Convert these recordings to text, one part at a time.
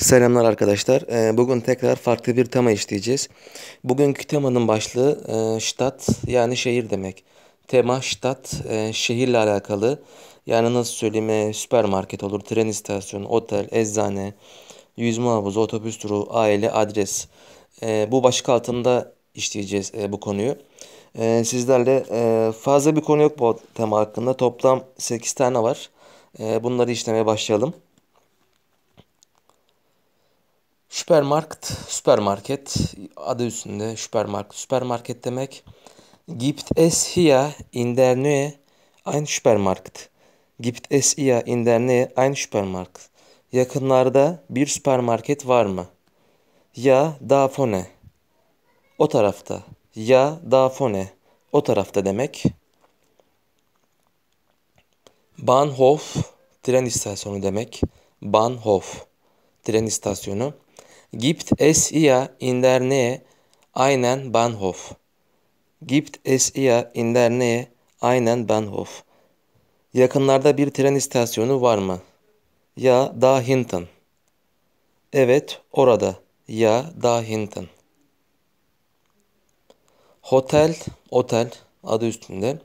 Selamlar arkadaşlar. Ee, bugün tekrar farklı bir tema işleyeceğiz. Bugünkü temanın başlığı e, ştat yani şehir demek. Tema ştat e, şehirle alakalı. Yani nasıl söyleyeyim e, süpermarket olur, tren istasyonu, otel, eczane, yüzme havuzu, otobüs turu, aile, adres. Bu başlık altında işleyeceğiz bu konuyu. Sizlerle fazla bir konu yok bu tema hakkında. Toplam 8 tane var. Bunları işlemeye başlayalım. Süpermarket, süpermarket adı üstünde süpermarket. Süpermarket demek gibt es hier in der Nähe ein Süpermarkt. Gibt es hier in der Nähe ein Süpermarkt. Yakınlarda bir süpermarket var mı? Ya da fone. O tarafta. Ya da fone. O tarafta demek. Bahnhof tren istasyonu demek. Bahnhof tren istasyonu. Gibt es ihr in der Nähe einen Bahnhof? Gibt es ihr in der Nähe einen Bahnhof? Yakınlarda bir tren istasyonu var mı? Ya da Hinton. Evet, orada. Ya da Hinton. Hotel, otel adı üstünde.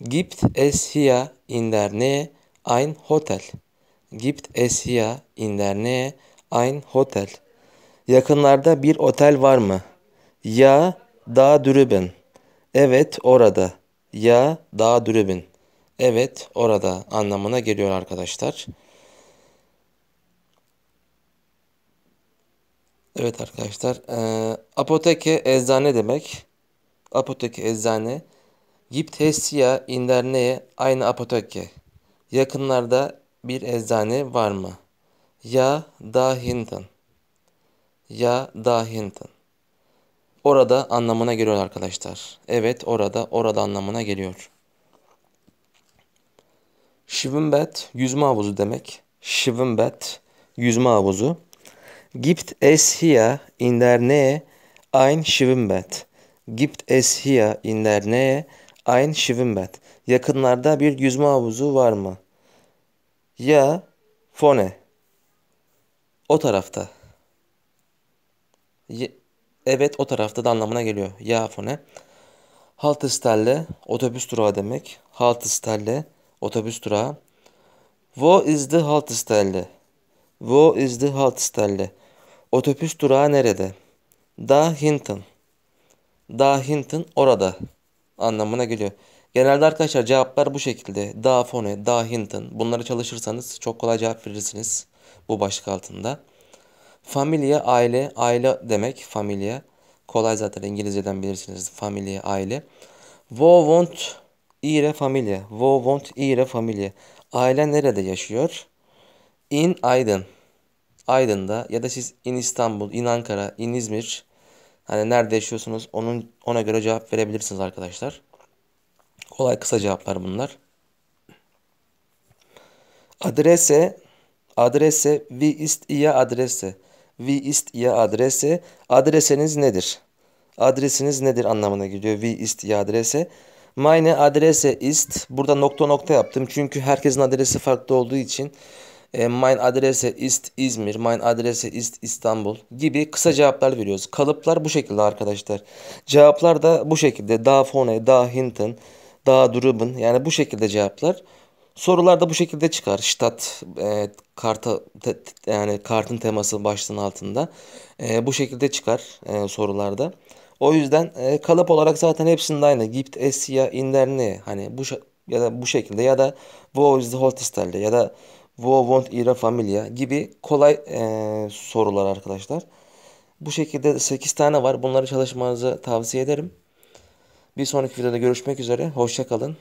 Gibt es hier in der Nähe ein Hotel? Gibt es hier in der Nähe ein Hotel? Yakınlarda bir otel var mı? Ya da Dürübin. Evet orada. Ya da Dürübin. Evet orada anlamına geliyor arkadaşlar. Evet arkadaşlar. E, apoteke eczane demek. Apoteke eczane. Gibt es hier in der Yakınlarda bir eczane var mı? Ya da hinten ya dahintin. Orada anlamına geliyor arkadaşlar. Evet orada, orada anlamına geliyor. Şivimbet yüzme havuzu demek. Şivimbet yüzme havuzu. Gibt es hier in der Nähe ein Schwimmbad. Gibt es hier in der Nähe ein Schwimmbad. Yakınlarda bir yüzme havuzu var mı? Ya fone. O tarafta evet o tarafta da anlamına geliyor. Ya fone. Haltestelle otobüs durağı demek. Haltestelle otobüs durağı. Wo is the Haltestelle? Wo is the Haltestelle? Otobüs durağı nerede? Da Hinton. Da Hinton orada anlamına geliyor. Genelde arkadaşlar cevaplar bu şekilde. Da Fone, Da Hinton. Bunları çalışırsanız çok kolay cevap verirsiniz bu başlık altında. Familia aile, aile demek familia. Kolay zaten İngilizceden bilirsiniz familia aile. Wo wohnt ihre Familie? Wo wohnt ihre Familie? Aile nerede yaşıyor? In Aydın. Aydın'da ya da siz in İstanbul, in Ankara, in İzmir. Hani nerede yaşıyorsunuz onun ona göre cevap verebilirsiniz arkadaşlar. Kolay kısa cevaplar bunlar. Adrese Adrese wie ist ihr Adresse? Wie ist Ihr Adresse? Adreseniz nedir? Adresiniz nedir anlamına geliyor. Wie ist Ihr Adresse? Meine Adresse ist. Burada nokta nokta yaptım. Çünkü herkesin adresi farklı olduğu için. E, mein Adresse ist İzmir. Mein Adresse ist İstanbul gibi kısa cevaplar veriyoruz. Kalıplar bu şekilde arkadaşlar. Cevaplar da bu şekilde. Da vorne, da hinten, da drüben. Yani bu şekilde cevaplar. Sorularda bu şekilde çıkar. Ştat e, karta te, yani kartın teması başlığın altında. E, bu şekilde çıkar e, sorularda. O yüzden e, kalıp olarak zaten hepsinde aynı. Gibt es ya inderne hani bu ya da bu şekilde ya da wo is the hostelde ya da wo want ihre familia gibi kolay e, sorular arkadaşlar. Bu şekilde 8 tane var. Bunları çalışmanızı tavsiye ederim. Bir sonraki videoda görüşmek üzere. Hoşçakalın.